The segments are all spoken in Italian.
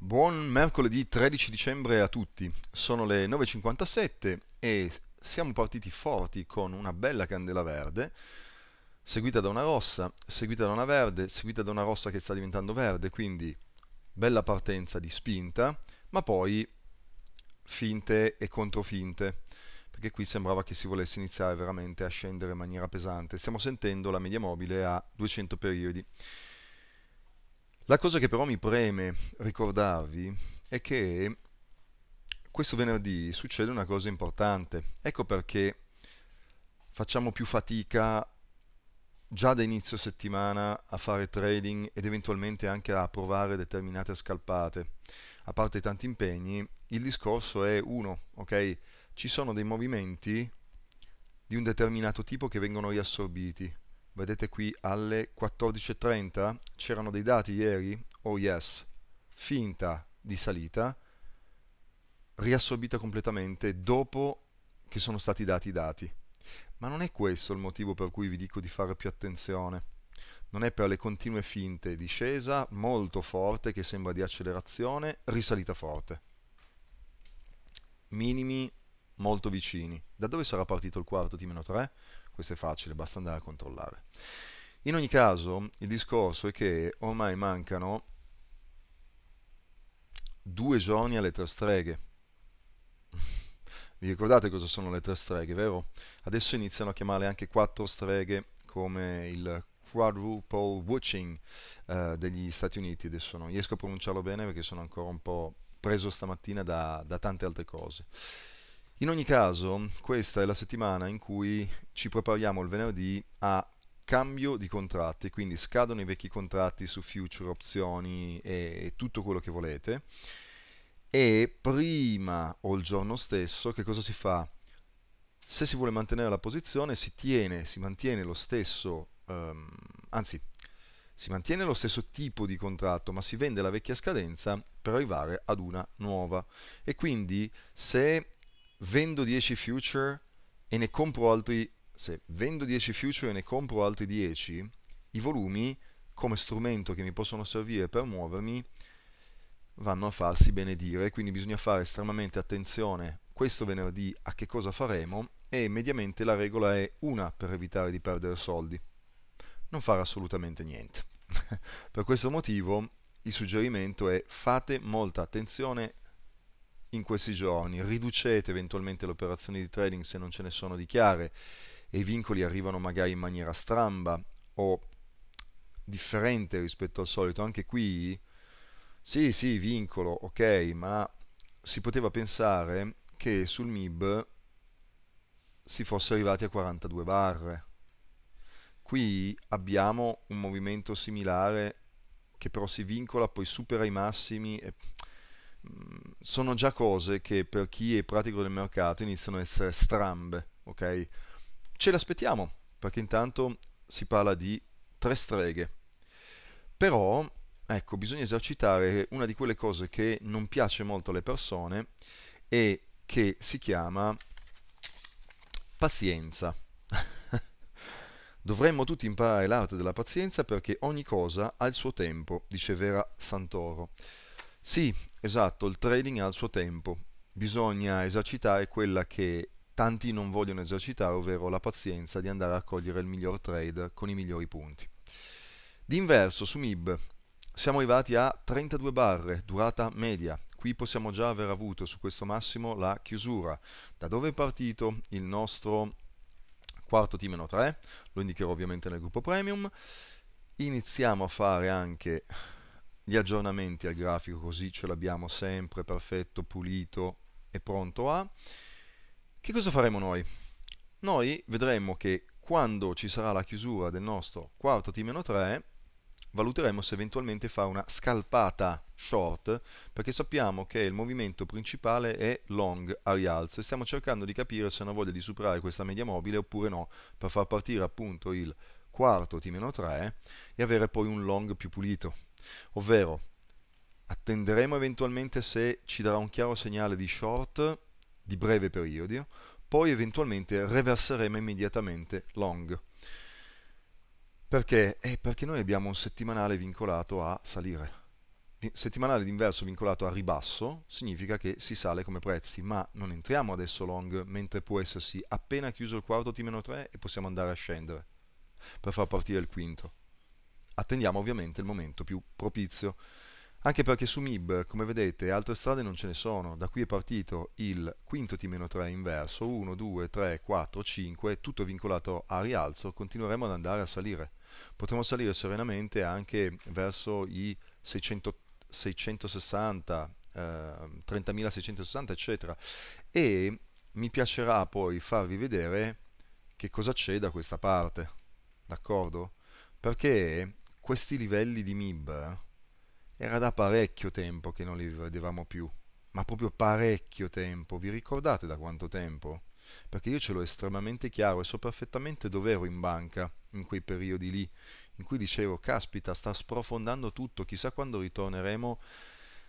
Buon mercoledì 13 dicembre a tutti, sono le 9.57 e siamo partiti forti con una bella candela verde, seguita da una rossa, seguita da una verde, seguita da una rossa che sta diventando verde, quindi bella partenza di spinta, ma poi finte e controfinte, perché qui sembrava che si volesse iniziare veramente a scendere in maniera pesante. Stiamo sentendo la media mobile a 200 periodi. La cosa che però mi preme ricordarvi è che questo venerdì succede una cosa importante. Ecco perché facciamo più fatica già da inizio settimana a fare trading ed eventualmente anche a provare determinate scalpate. A parte tanti impegni, il discorso è uno, ok? Ci sono dei movimenti di un determinato tipo che vengono riassorbiti vedete qui alle 14.30 c'erano dei dati ieri, oh yes, finta di salita, riassorbita completamente dopo che sono stati dati i dati. Ma non è questo il motivo per cui vi dico di fare più attenzione. Non è per le continue finte discesa molto forte che sembra di accelerazione, risalita forte. Minimi molto vicini. Da dove sarà partito il quarto T-3? questo è facile, basta andare a controllare. In ogni caso, il discorso è che ormai mancano due giorni alle tre streghe. Vi ricordate cosa sono le tre streghe, vero? Adesso iniziano a chiamarle anche quattro streghe come il quadruple watching eh, degli Stati Uniti. Adesso non riesco a pronunciarlo bene perché sono ancora un po' preso stamattina da, da tante altre cose. In ogni caso, questa è la settimana in cui ci prepariamo il venerdì a cambio di contratti, quindi scadono i vecchi contratti su future, opzioni e tutto quello che volete. E prima o il giorno stesso, che cosa si fa? Se si vuole mantenere la posizione, si, tiene, si mantiene lo stesso, um, anzi, si mantiene lo stesso tipo di contratto, ma si vende la vecchia scadenza per arrivare ad una nuova. E quindi se vendo 10 future e ne compro altri, se vendo 10 future e ne compro altri 10, i volumi come strumento che mi possono servire per muovermi vanno a farsi benedire, quindi bisogna fare estremamente attenzione questo venerdì a che cosa faremo e mediamente la regola è una per evitare di perdere soldi, non fare assolutamente niente. per questo motivo il suggerimento è fate molta attenzione in questi giorni, riducete eventualmente le operazioni di trading se non ce ne sono di chiare e i vincoli arrivano magari in maniera stramba o differente rispetto al solito, anche qui sì, sì, vincolo, ok, ma si poteva pensare che sul MIB si fosse arrivati a 42 barre. Qui abbiamo un movimento similare che però si vincola, poi supera i massimi e sono già cose che per chi è pratico del mercato iniziano a essere strambe, ok? Ce le aspettiamo, perché intanto si parla di tre streghe. Però, ecco, bisogna esercitare una di quelle cose che non piace molto alle persone e che si chiama pazienza. Dovremmo tutti imparare l'arte della pazienza perché ogni cosa ha il suo tempo, dice Vera Santoro. Sì, esatto, il trading ha il suo tempo. Bisogna esercitare quella che tanti non vogliono esercitare, ovvero la pazienza di andare a cogliere il miglior trade con i migliori punti. D'inverso, su MIB siamo arrivati a 32 barre, durata media. Qui possiamo già aver avuto su questo massimo la chiusura. Da dove è partito il nostro quarto t 3? Lo indicherò ovviamente nel gruppo premium. Iniziamo a fare anche gli aggiornamenti al grafico così ce l'abbiamo sempre perfetto, pulito e pronto a. Che cosa faremo noi? Noi vedremo che quando ci sarà la chiusura del nostro quarto T-3 valuteremo se eventualmente fare una scalpata short perché sappiamo che il movimento principale è long a rialzo e stiamo cercando di capire se hanno voglia di superare questa media mobile oppure no per far partire appunto il quarto T-3 e avere poi un long più pulito Ovvero, attenderemo eventualmente se ci darà un chiaro segnale di short di breve periodo, poi eventualmente reverseremo immediatamente long. Perché? Eh, perché noi abbiamo un settimanale vincolato a salire. Settimanale d'inverso vincolato a ribasso significa che si sale come prezzi, ma non entriamo adesso long mentre può essersi appena chiuso il quarto T-3 e possiamo andare a scendere per far partire il quinto attendiamo ovviamente il momento più propizio. Anche perché su MIB, come vedete, altre strade non ce ne sono. Da qui è partito il quinto T-3 inverso, 1, 2, 3, 4, 5, tutto vincolato a rialzo, continueremo ad andare a salire. Potremo salire serenamente anche verso i 600, 660, eh, 30.660, eccetera. E mi piacerà poi farvi vedere che cosa c'è da questa parte, d'accordo? Perché questi livelli di MIB eh, era da parecchio tempo che non li vedevamo più, ma proprio parecchio tempo, vi ricordate da quanto tempo? Perché io ce l'ho estremamente chiaro e so perfettamente dove ero in banca in quei periodi lì, in cui dicevo, caspita, sta sprofondando tutto, chissà quando ritorneremo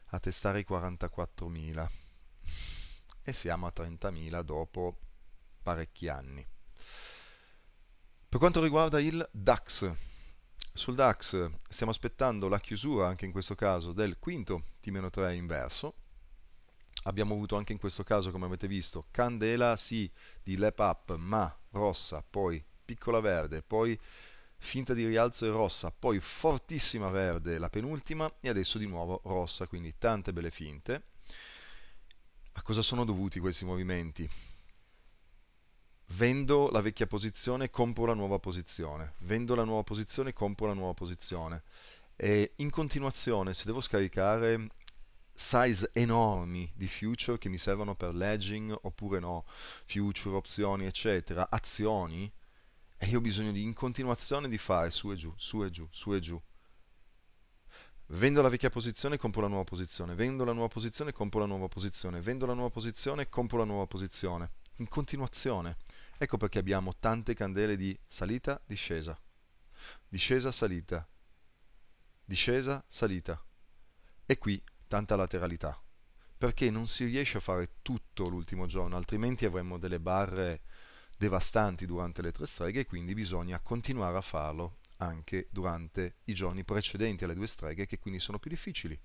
a testare i 44.000. E siamo a 30.000 dopo parecchi anni. Per quanto riguarda il DAX, sul DAX stiamo aspettando la chiusura anche in questo caso del quinto T-3 inverso. Abbiamo avuto anche in questo caso, come avete visto, candela sì di lap up, ma rossa, poi piccola verde, poi finta di rialzo e rossa, poi fortissima verde la penultima e adesso di nuovo rossa, quindi tante belle finte. A cosa sono dovuti questi movimenti? vendo la vecchia posizione, compro la nuova posizione, vendo la nuova posizione, compro la nuova posizione. E in continuazione, se devo scaricare size enormi di future che mi servono per ledging oppure no, future, opzioni, eccetera, azioni, e io ho bisogno di, in continuazione di fare su e giù, su e giù, su e giù. Vendo la vecchia posizione, compro la nuova posizione, vendo la nuova posizione, compro la nuova posizione, vendo la nuova posizione, compro la nuova posizione. In continuazione. Ecco perché abbiamo tante candele di salita, discesa, discesa, salita, discesa, salita. E qui tanta lateralità, perché non si riesce a fare tutto l'ultimo giorno, altrimenti avremmo delle barre devastanti durante le tre streghe e quindi bisogna continuare a farlo anche durante i giorni precedenti alle due streghe che quindi sono più difficili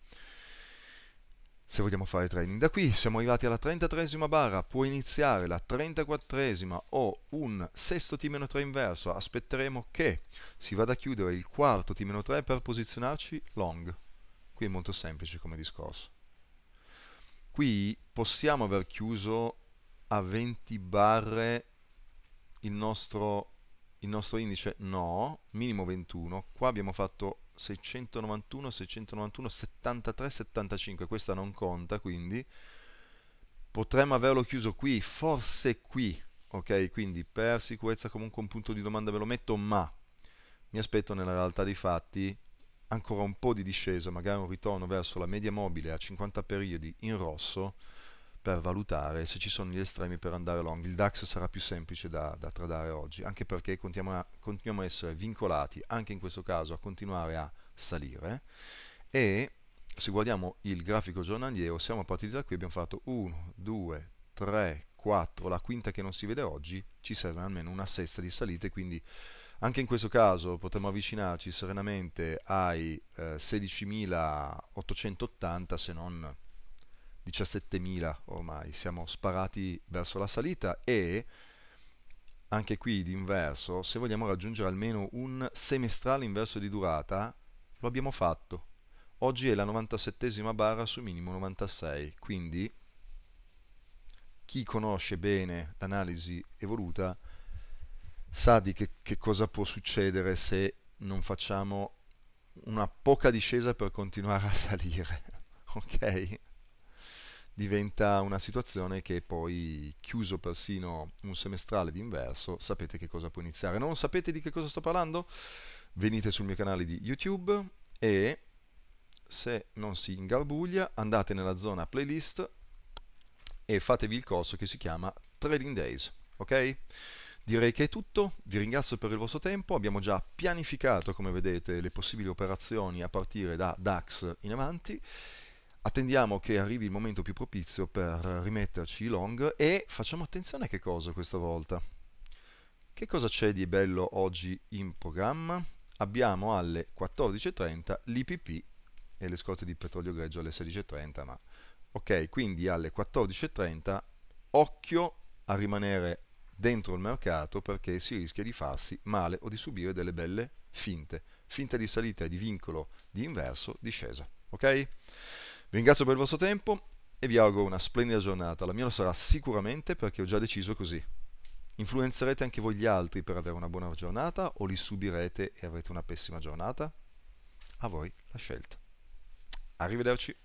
se vogliamo fare trading. Da qui siamo arrivati alla 33esima barra, può iniziare la 34esima o un sesto T-3 inverso, aspetteremo che si vada a chiudere il quarto T-3 per posizionarci long. Qui è molto semplice come discorso. Qui possiamo aver chiuso a 20 barre il nostro, il nostro indice, no, minimo 21, qua abbiamo fatto 691, 691, 73, 75, questa non conta quindi potremmo averlo chiuso qui, forse qui, ok? Quindi per sicurezza comunque un punto di domanda ve lo metto, ma mi aspetto nella realtà dei fatti ancora un po' di discesa, magari un ritorno verso la media mobile a 50 periodi in rosso, per valutare se ci sono gli estremi per andare long. Il DAX sarà più semplice da, da tradare oggi, anche perché continuiamo a, continuiamo a essere vincolati, anche in questo caso, a continuare a salire e se guardiamo il grafico giornaliero siamo partiti da qui, abbiamo fatto 1, 2, 3, 4, la quinta che non si vede oggi, ci serve almeno una sesta di salite, quindi anche in questo caso potremmo avvicinarci serenamente ai eh, 16.880 se non 17.000 ormai, siamo sparati verso la salita e anche qui d'inverso, se vogliamo raggiungere almeno un semestrale inverso di durata, lo abbiamo fatto. Oggi è la 97esima barra su minimo 96, quindi chi conosce bene l'analisi evoluta sa di che, che cosa può succedere se non facciamo una poca discesa per continuare a salire. ok? diventa una situazione che poi chiuso persino un semestrale d'inverso sapete che cosa può iniziare. Non sapete di che cosa sto parlando? Venite sul mio canale di YouTube e se non si ingarbuglia andate nella zona playlist e fatevi il corso che si chiama Trading Days, ok? Direi che è tutto, vi ringrazio per il vostro tempo, abbiamo già pianificato come vedete le possibili operazioni a partire da DAX in avanti attendiamo che arrivi il momento più propizio per rimetterci i long e facciamo attenzione a che cosa questa volta. Che cosa c'è di bello oggi in programma? Abbiamo alle 14.30 l'IPP e le scorte di petrolio greggio alle 16.30, ma ok, quindi alle 14.30 occhio a rimanere dentro il mercato perché si rischia di farsi male o di subire delle belle finte, finta di salita, e di vincolo, di inverso, discesa, ok? Vi ringrazio per il vostro tempo e vi auguro una splendida giornata. La mia lo sarà sicuramente perché ho già deciso così. Influenzerete anche voi gli altri per avere una buona giornata o li subirete e avrete una pessima giornata? A voi la scelta. Arrivederci.